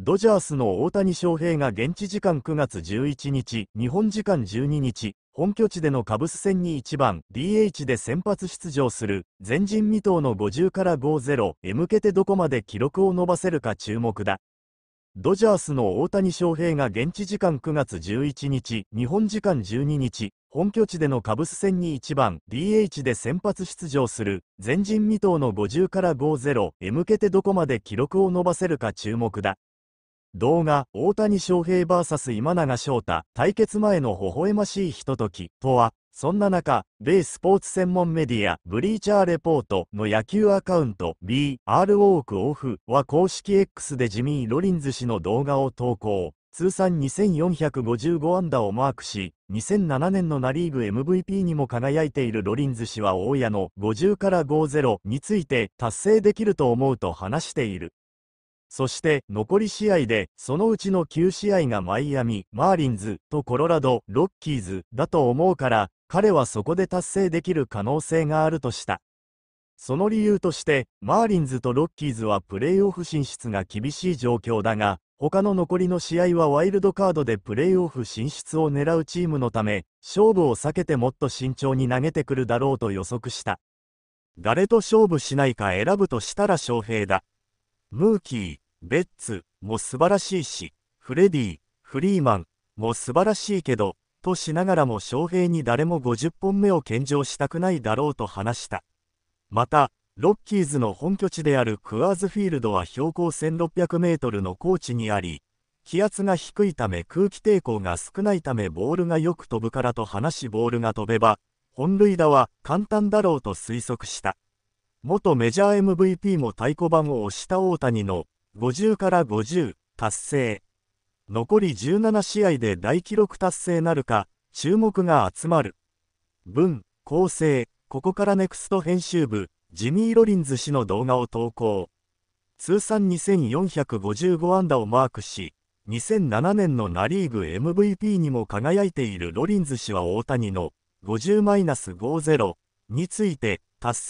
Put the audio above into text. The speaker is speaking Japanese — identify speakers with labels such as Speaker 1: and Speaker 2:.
Speaker 1: ドジャースの大谷翔平が現地時間9月11日、日本時間12日、本拠地でのカブス戦に1番 DH で先発出場する前人未到の50から50へ向けてどこまで記録を伸ばせるか注目だ。ドジャースの大谷翔平が現地時間9月11日、日本時間12日、本拠地でのカブス戦に1番 DH で先発出場する前人未到の50から50へ向けてどこまで記録を伸ばせるか注目だ。動画、大谷翔平 VS 今永翔太、対決前の微笑ましいひととき、とは、そんな中、米スポーツ専門メディア、ブリーチャーレポートの野球アカウント、B、R オークオフは公式 X でジミー・ロリンズ氏の動画を投稿。通算2455安打をマークし、2007年のナリーグ MVP にも輝いているロリンズ氏は大家の50から50について達成できると思うと話している。そして残り試合でそのうちの9試合がマイアミ、マーリンズとコロラド、ロッキーズだと思うから彼はそこで達成できる可能性があるとした。その理由としてマーリンズとロッキーズはプレーオフ進出が厳しい状況だが他の残りの試合はワイルドカードでプレーオフ進出を狙うチームのため勝負を避けてもっと慎重に投げてくるだろうと予測した。誰と勝負しないか選ぶとしたら翔平だ。ムーキー、ベッツも素晴らしいし、フレディ、フリーマンも素晴らしいけど、としながらも翔平に誰も50本目を献上したくないだろうと話した。また、ロッキーズの本拠地であるクアーズフィールドは標高1600メートルの高地にあり、気圧が低いため空気抵抗が少ないためボールがよく飛ぶからと話しボールが飛べば、本塁打は簡単だろうと推測した。元メジャー MVP も太鼓判を押した大谷の50から50達成残り17試合で大記録達成なるか注目が集まる文構成ここからネクスト編集部ジミー・ロリンズ氏の動画を投稿通算2455安打をマークし2007年のナ・リーグ MVP にも輝いているロリンズ氏は大谷の50-50について達成